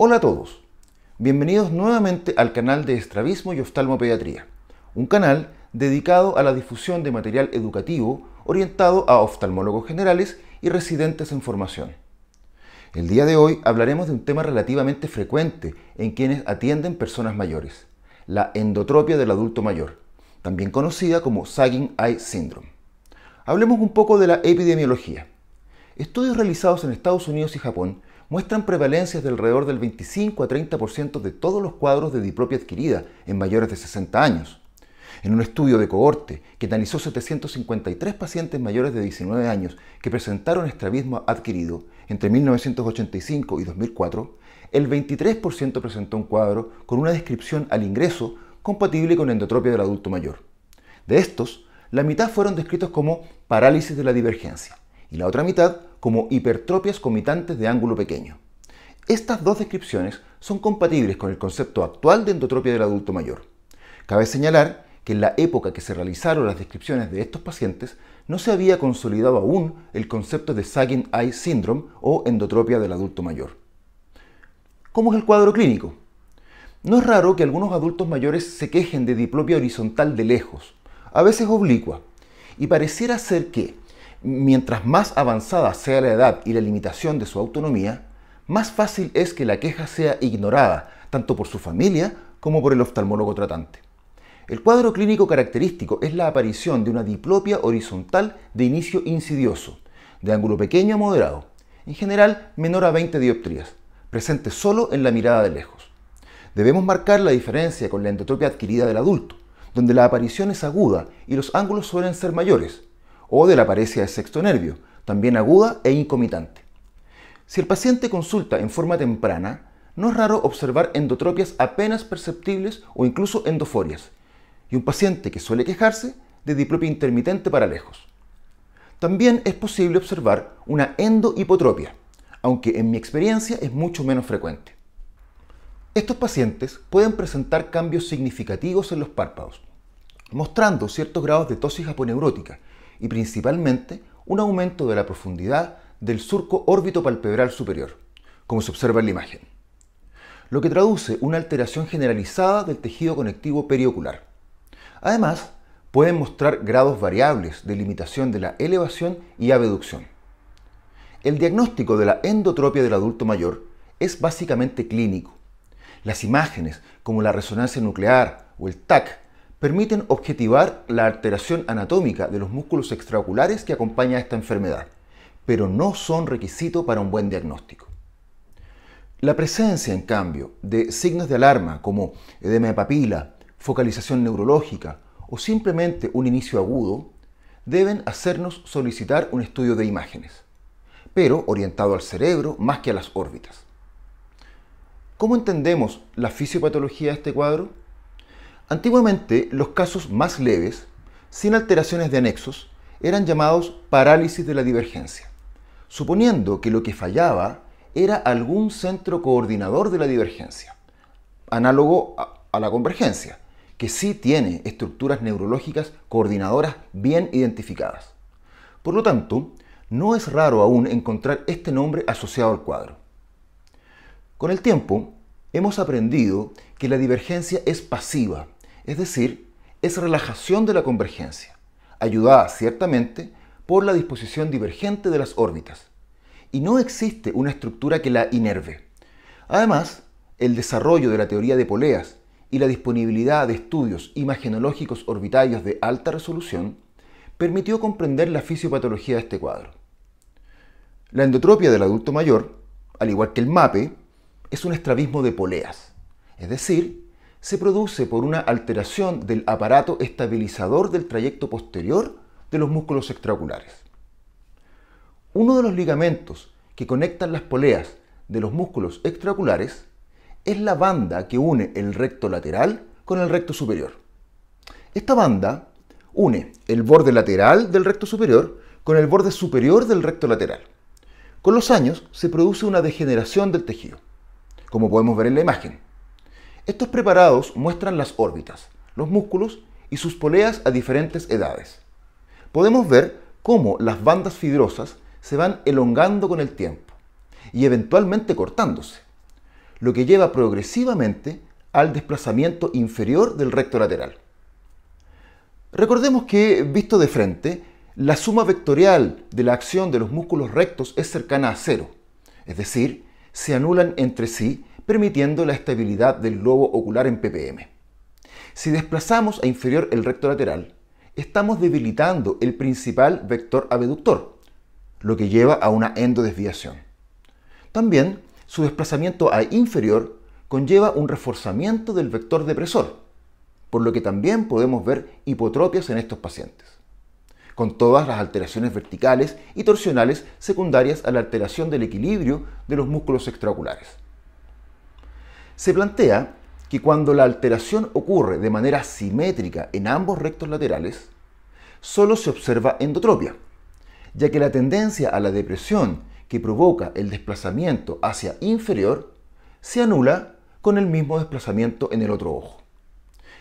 Hola a todos, bienvenidos nuevamente al canal de Estrabismo y Oftalmopediatría, un canal dedicado a la difusión de material educativo orientado a oftalmólogos generales y residentes en formación. El día de hoy hablaremos de un tema relativamente frecuente en quienes atienden personas mayores, la endotropia del adulto mayor, también conocida como Sagging Eye Syndrome. Hablemos un poco de la epidemiología. Estudios realizados en Estados Unidos y Japón muestran prevalencias de alrededor del 25 a 30% de todos los cuadros de dipropia adquirida en mayores de 60 años. En un estudio de cohorte que analizó 753 pacientes mayores de 19 años que presentaron estrabismo adquirido entre 1985 y 2004, el 23% presentó un cuadro con una descripción al ingreso compatible con endotropia del adulto mayor. De estos, la mitad fueron descritos como parálisis de la divergencia y la otra mitad como hipertropias comitantes de ángulo pequeño. Estas dos descripciones son compatibles con el concepto actual de endotropia del adulto mayor. Cabe señalar que en la época que se realizaron las descripciones de estos pacientes no se había consolidado aún el concepto de Sagging Eye Syndrome o endotropia del adulto mayor. ¿Cómo es el cuadro clínico? No es raro que algunos adultos mayores se quejen de diplopia horizontal de lejos, a veces oblicua, y pareciera ser que, Mientras más avanzada sea la edad y la limitación de su autonomía, más fácil es que la queja sea ignorada, tanto por su familia como por el oftalmólogo tratante. El cuadro clínico característico es la aparición de una diplopia horizontal de inicio insidioso, de ángulo pequeño a moderado, en general menor a 20 dioptrías, presente solo en la mirada de lejos. Debemos marcar la diferencia con la endotropia adquirida del adulto, donde la aparición es aguda y los ángulos suelen ser mayores, o de la apariencia de sexto nervio, también aguda e incomitante. Si el paciente consulta en forma temprana, no es raro observar endotropias apenas perceptibles o incluso endoforias, y un paciente que suele quejarse de diplopia intermitente para lejos. También es posible observar una endohipotropia, aunque en mi experiencia es mucho menos frecuente. Estos pacientes pueden presentar cambios significativos en los párpados, mostrando ciertos grados de tosis aponeurótica, y principalmente un aumento de la profundidad del surco órbito palpebral superior, como se observa en la imagen, lo que traduce una alteración generalizada del tejido conectivo periocular. Además, pueden mostrar grados variables de limitación de la elevación y abducción. El diagnóstico de la endotropia del adulto mayor es básicamente clínico. Las imágenes, como la resonancia nuclear o el TAC, permiten objetivar la alteración anatómica de los músculos extraoculares que acompaña a esta enfermedad, pero no son requisito para un buen diagnóstico. La presencia, en cambio, de signos de alarma como edema de papila, focalización neurológica o simplemente un inicio agudo, deben hacernos solicitar un estudio de imágenes, pero orientado al cerebro más que a las órbitas. ¿Cómo entendemos la fisiopatología de este cuadro? Antiguamente, los casos más leves, sin alteraciones de anexos, eran llamados parálisis de la divergencia, suponiendo que lo que fallaba era algún centro coordinador de la divergencia, análogo a la convergencia, que sí tiene estructuras neurológicas coordinadoras bien identificadas. Por lo tanto, no es raro aún encontrar este nombre asociado al cuadro. Con el tiempo, hemos aprendido que la divergencia es pasiva es decir, es relajación de la convergencia, ayudada ciertamente por la disposición divergente de las órbitas, y no existe una estructura que la inerve. Además, el desarrollo de la teoría de poleas y la disponibilidad de estudios imagenológicos orbitarios de alta resolución permitió comprender la fisiopatología de este cuadro. La endotropia del adulto mayor, al igual que el MAPE, es un estrabismo de poleas, es decir, se produce por una alteración del aparato estabilizador del trayecto posterior de los músculos extraoculares. Uno de los ligamentos que conectan las poleas de los músculos extraoculares es la banda que une el recto lateral con el recto superior. Esta banda une el borde lateral del recto superior con el borde superior del recto lateral. Con los años se produce una degeneración del tejido, como podemos ver en la imagen estos preparados muestran las órbitas, los músculos y sus poleas a diferentes edades. Podemos ver cómo las bandas fibrosas se van elongando con el tiempo y eventualmente cortándose, lo que lleva progresivamente al desplazamiento inferior del recto lateral. Recordemos que, visto de frente, la suma vectorial de la acción de los músculos rectos es cercana a cero, es decir, se anulan entre sí permitiendo la estabilidad del globo ocular en ppm. Si desplazamos a inferior el recto lateral, estamos debilitando el principal vector abductor, lo que lleva a una endodesviación. También, su desplazamiento a inferior conlleva un reforzamiento del vector depresor, por lo que también podemos ver hipotropias en estos pacientes, con todas las alteraciones verticales y torsionales secundarias a la alteración del equilibrio de los músculos extraoculares. Se plantea que cuando la alteración ocurre de manera simétrica en ambos rectos laterales, solo se observa endotropia, ya que la tendencia a la depresión que provoca el desplazamiento hacia inferior se anula con el mismo desplazamiento en el otro ojo.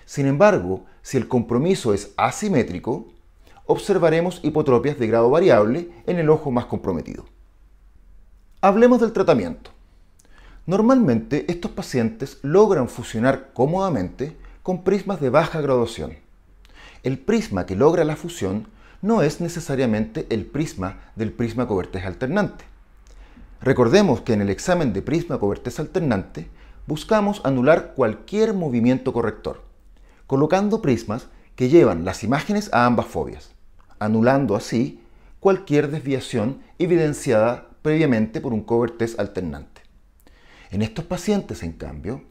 Sin embargo, si el compromiso es asimétrico, observaremos hipotropias de grado variable en el ojo más comprometido. Hablemos del tratamiento. Normalmente estos pacientes logran fusionar cómodamente con prismas de baja graduación. El prisma que logra la fusión no es necesariamente el prisma del prisma cobertez alternante. Recordemos que en el examen de prisma cobertez alternante buscamos anular cualquier movimiento corrector, colocando prismas que llevan las imágenes a ambas fobias, anulando así cualquier desviación evidenciada previamente por un cobertez alternante. En estos pacientes, en cambio,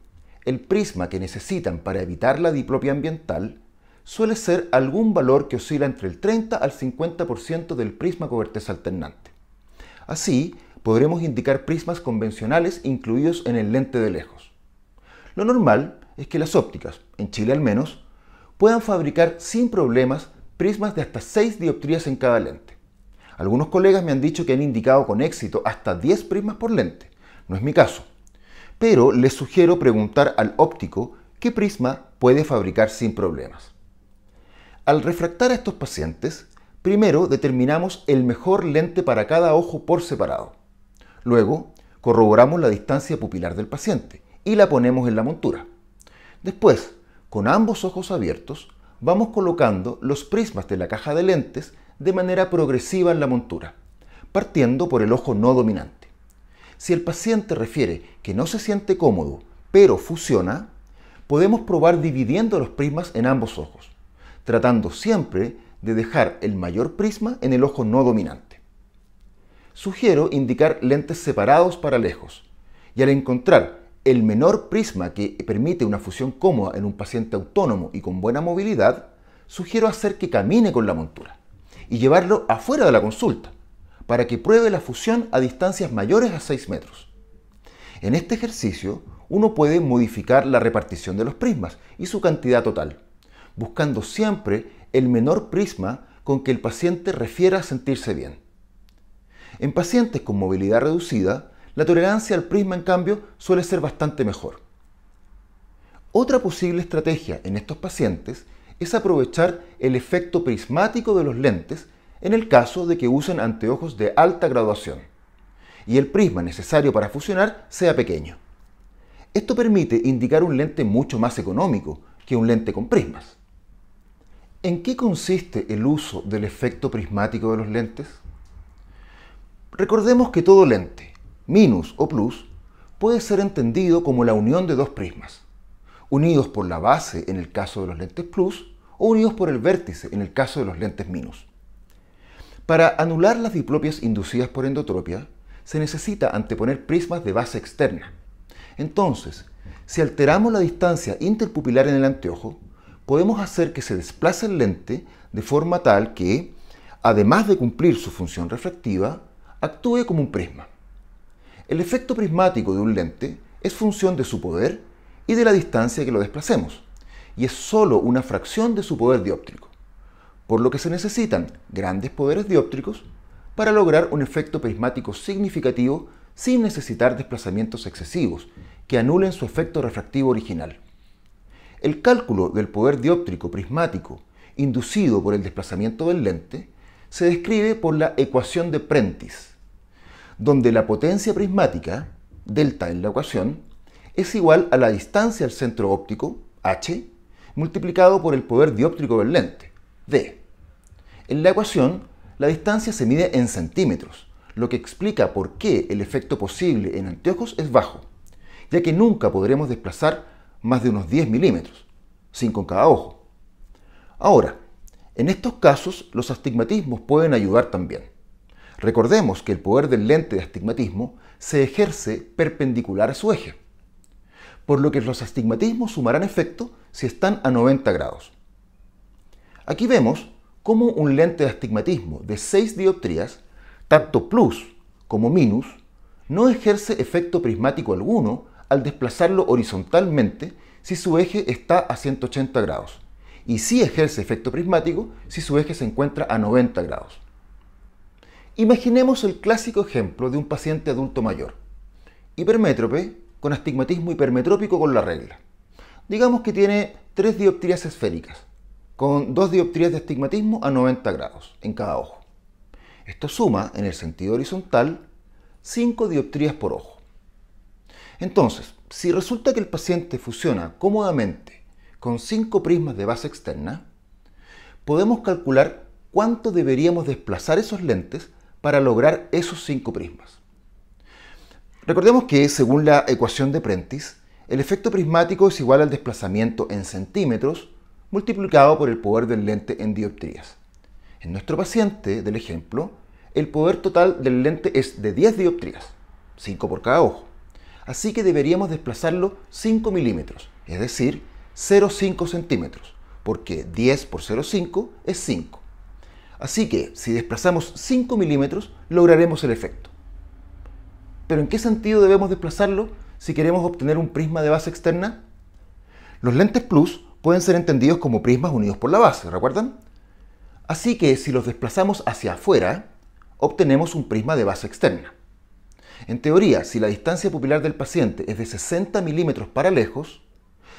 el prisma que necesitan para evitar la diplopia ambiental suele ser algún valor que oscila entre el 30 al 50% del prisma coberteza alternante. Así, podremos indicar prismas convencionales incluidos en el lente de lejos. Lo normal es que las ópticas, en Chile al menos, puedan fabricar sin problemas prismas de hasta 6 dioptrías en cada lente. Algunos colegas me han dicho que han indicado con éxito hasta 10 prismas por lente. No es mi caso pero les sugiero preguntar al óptico qué prisma puede fabricar sin problemas. Al refractar a estos pacientes, primero determinamos el mejor lente para cada ojo por separado. Luego, corroboramos la distancia pupilar del paciente y la ponemos en la montura. Después, con ambos ojos abiertos, vamos colocando los prismas de la caja de lentes de manera progresiva en la montura, partiendo por el ojo no dominante. Si el paciente refiere que no se siente cómodo, pero fusiona, podemos probar dividiendo los prismas en ambos ojos, tratando siempre de dejar el mayor prisma en el ojo no dominante. Sugiero indicar lentes separados para lejos, y al encontrar el menor prisma que permite una fusión cómoda en un paciente autónomo y con buena movilidad, sugiero hacer que camine con la montura y llevarlo afuera de la consulta, para que pruebe la fusión a distancias mayores a 6 metros. En este ejercicio, uno puede modificar la repartición de los prismas y su cantidad total, buscando siempre el menor prisma con que el paciente refiera a sentirse bien. En pacientes con movilidad reducida, la tolerancia al prisma, en cambio, suele ser bastante mejor. Otra posible estrategia en estos pacientes es aprovechar el efecto prismático de los lentes en el caso de que usen anteojos de alta graduación y el prisma necesario para fusionar sea pequeño. Esto permite indicar un lente mucho más económico que un lente con prismas. ¿En qué consiste el uso del efecto prismático de los lentes? Recordemos que todo lente, minus o plus, puede ser entendido como la unión de dos prismas, unidos por la base en el caso de los lentes plus o unidos por el vértice en el caso de los lentes minus. Para anular las diplopias inducidas por endotropia, se necesita anteponer prismas de base externa. Entonces, si alteramos la distancia interpupilar en el anteojo, podemos hacer que se desplace el lente de forma tal que, además de cumplir su función refractiva, actúe como un prisma. El efecto prismático de un lente es función de su poder y de la distancia que lo desplacemos, y es sólo una fracción de su poder dióptrico por lo que se necesitan grandes poderes dióptricos para lograr un efecto prismático significativo sin necesitar desplazamientos excesivos que anulen su efecto refractivo original. El cálculo del poder dióptrico prismático inducido por el desplazamiento del lente se describe por la ecuación de Prentice, donde la potencia prismática, delta en la ecuación, es igual a la distancia al centro óptico, h, multiplicado por el poder dióptrico del lente, d. En la ecuación, la distancia se mide en centímetros, lo que explica por qué el efecto posible en anteojos es bajo, ya que nunca podremos desplazar más de unos 10 milímetros, sin con cada ojo. Ahora, en estos casos los astigmatismos pueden ayudar también. Recordemos que el poder del lente de astigmatismo se ejerce perpendicular a su eje, por lo que los astigmatismos sumarán efecto si están a 90 grados. Aquí vemos cómo un lente de astigmatismo de 6 dioptrías, tanto plus como minus, no ejerce efecto prismático alguno al desplazarlo horizontalmente si su eje está a 180 grados, y sí ejerce efecto prismático si su eje se encuentra a 90 grados. Imaginemos el clásico ejemplo de un paciente adulto mayor, hipermétrope con astigmatismo hipermetrópico con la regla. Digamos que tiene tres dioptrías esféricas, con dos dioptrías de astigmatismo a 90 grados en cada ojo. Esto suma, en el sentido horizontal, 5 dioptrías por ojo. Entonces, si resulta que el paciente fusiona cómodamente con 5 prismas de base externa, podemos calcular cuánto deberíamos desplazar esos lentes para lograr esos 5 prismas. Recordemos que, según la ecuación de Prentice, el efecto prismático es igual al desplazamiento en centímetros multiplicado por el poder del lente en dioptrías. En nuestro paciente del ejemplo, el poder total del lente es de 10 dioptrías, 5 por cada ojo. Así que deberíamos desplazarlo 5 milímetros, es decir, 0,5 centímetros, porque 10 por 0,5 es 5. Así que si desplazamos 5 milímetros, lograremos el efecto. Pero ¿en qué sentido debemos desplazarlo si queremos obtener un prisma de base externa? Los lentes plus pueden ser entendidos como prismas unidos por la base, ¿recuerdan? Así que si los desplazamos hacia afuera, obtenemos un prisma de base externa. En teoría, si la distancia pupilar del paciente es de 60 milímetros para lejos,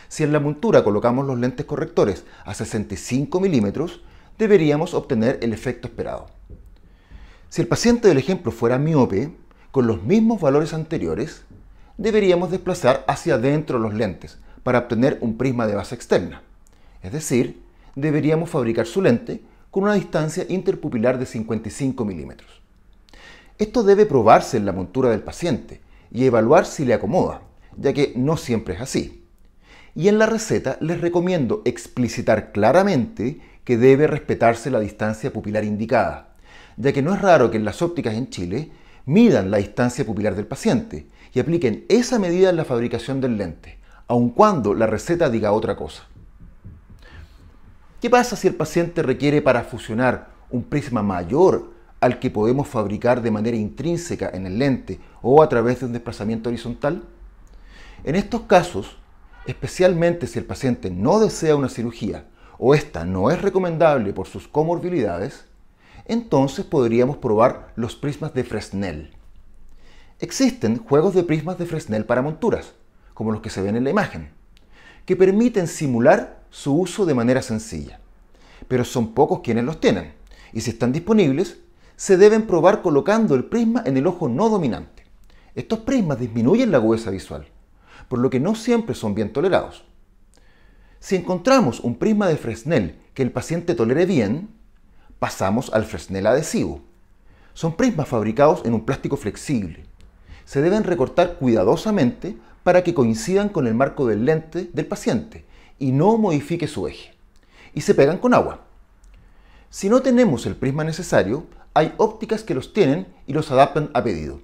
si en la montura colocamos los lentes correctores a 65 milímetros, deberíamos obtener el efecto esperado. Si el paciente del ejemplo fuera miope, con los mismos valores anteriores, deberíamos desplazar hacia adentro los lentes para obtener un prisma de base externa. Es decir, deberíamos fabricar su lente con una distancia interpupilar de 55 milímetros. Esto debe probarse en la montura del paciente y evaluar si le acomoda, ya que no siempre es así. Y en la receta les recomiendo explicitar claramente que debe respetarse la distancia pupilar indicada, ya que no es raro que en las ópticas en Chile midan la distancia pupilar del paciente y apliquen esa medida en la fabricación del lente aun cuando la receta diga otra cosa. ¿Qué pasa si el paciente requiere para fusionar un prisma mayor al que podemos fabricar de manera intrínseca en el lente o a través de un desplazamiento horizontal? En estos casos, especialmente si el paciente no desea una cirugía o esta no es recomendable por sus comorbilidades, entonces podríamos probar los prismas de Fresnel. Existen juegos de prismas de Fresnel para monturas, como los que se ven en la imagen, que permiten simular su uso de manera sencilla. Pero son pocos quienes los tienen, y si están disponibles, se deben probar colocando el prisma en el ojo no dominante. Estos prismas disminuyen la agudeza visual, por lo que no siempre son bien tolerados. Si encontramos un prisma de Fresnel que el paciente tolere bien, pasamos al Fresnel adhesivo. Son prismas fabricados en un plástico flexible. Se deben recortar cuidadosamente para que coincidan con el marco del lente del paciente y no modifique su eje. Y se pegan con agua. Si no tenemos el prisma necesario, hay ópticas que los tienen y los adaptan a pedido.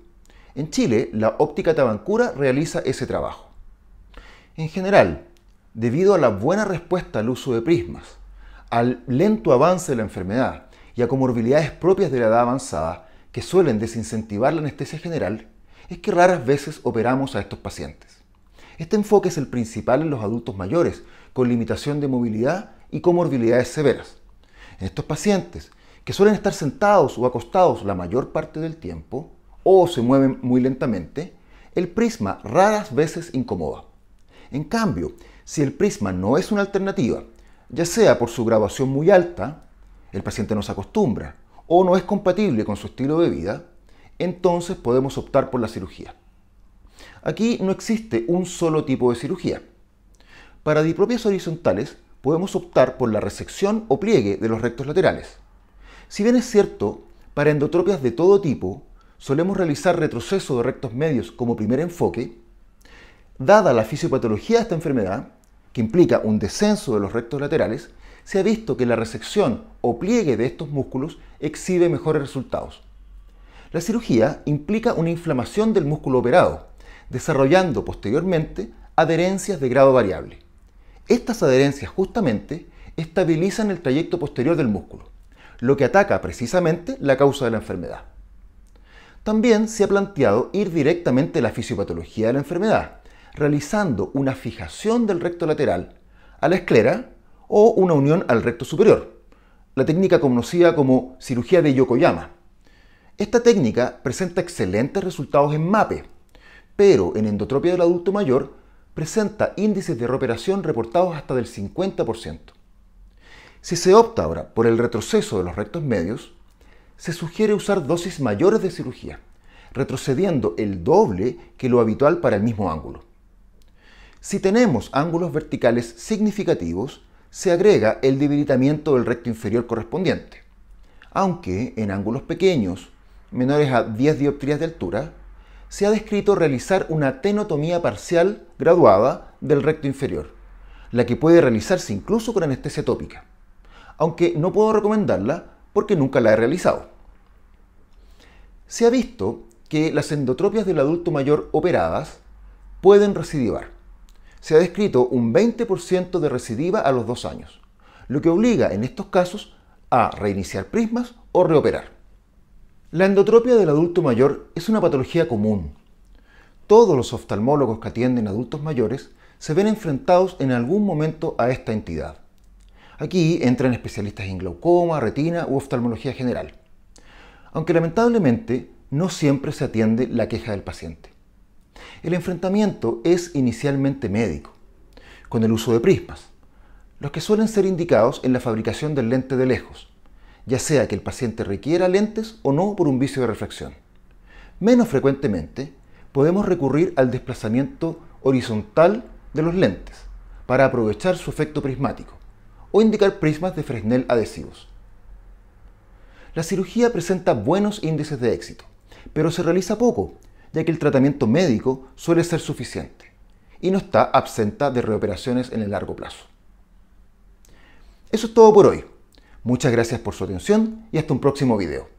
En Chile, la óptica Tabancura realiza ese trabajo. En general, debido a la buena respuesta al uso de prismas, al lento avance de la enfermedad y a comorbilidades propias de la edad avanzada que suelen desincentivar la anestesia general, es que raras veces operamos a estos pacientes. Este enfoque es el principal en los adultos mayores, con limitación de movilidad y comorbilidades severas. En estos pacientes, que suelen estar sentados o acostados la mayor parte del tiempo, o se mueven muy lentamente, el prisma raras veces incomoda. En cambio, si el prisma no es una alternativa, ya sea por su graduación muy alta, el paciente no se acostumbra, o no es compatible con su estilo de vida, entonces podemos optar por la cirugía. Aquí no existe un solo tipo de cirugía. Para dipropias horizontales podemos optar por la resección o pliegue de los rectos laterales. Si bien es cierto, para endotropias de todo tipo solemos realizar retroceso de rectos medios como primer enfoque, dada la fisiopatología de esta enfermedad, que implica un descenso de los rectos laterales, se ha visto que la resección o pliegue de estos músculos exhibe mejores resultados. La cirugía implica una inflamación del músculo operado, desarrollando posteriormente adherencias de grado variable. Estas adherencias justamente estabilizan el trayecto posterior del músculo, lo que ataca precisamente la causa de la enfermedad. También se ha planteado ir directamente a la fisiopatología de la enfermedad, realizando una fijación del recto lateral a la esclera o una unión al recto superior, la técnica conocida como cirugía de Yokoyama. Esta técnica presenta excelentes resultados en MAPE, pero en endotropia del adulto mayor presenta índices de reoperación reportados hasta del 50%. Si se opta ahora por el retroceso de los rectos medios, se sugiere usar dosis mayores de cirugía, retrocediendo el doble que lo habitual para el mismo ángulo. Si tenemos ángulos verticales significativos, se agrega el debilitamiento del recto inferior correspondiente, aunque en ángulos pequeños, menores a 10 dioptrías de altura, se ha descrito realizar una tenotomía parcial graduada del recto inferior, la que puede realizarse incluso con anestesia tópica, aunque no puedo recomendarla porque nunca la he realizado. Se ha visto que las endotropias del adulto mayor operadas pueden recidivar. Se ha descrito un 20% de recidiva a los dos años, lo que obliga en estos casos a reiniciar prismas o reoperar. La endotropia del adulto mayor es una patología común. Todos los oftalmólogos que atienden adultos mayores se ven enfrentados en algún momento a esta entidad. Aquí entran especialistas en glaucoma, retina u oftalmología general. Aunque lamentablemente no siempre se atiende la queja del paciente. El enfrentamiento es inicialmente médico, con el uso de prismas, los que suelen ser indicados en la fabricación del lente de lejos, ya sea que el paciente requiera lentes o no por un vicio de refracción. Menos frecuentemente, podemos recurrir al desplazamiento horizontal de los lentes para aprovechar su efecto prismático o indicar prismas de Fresnel adhesivos. La cirugía presenta buenos índices de éxito, pero se realiza poco, ya que el tratamiento médico suele ser suficiente y no está absenta de reoperaciones en el largo plazo. Eso es todo por hoy. Muchas gracias por su atención y hasta un próximo video.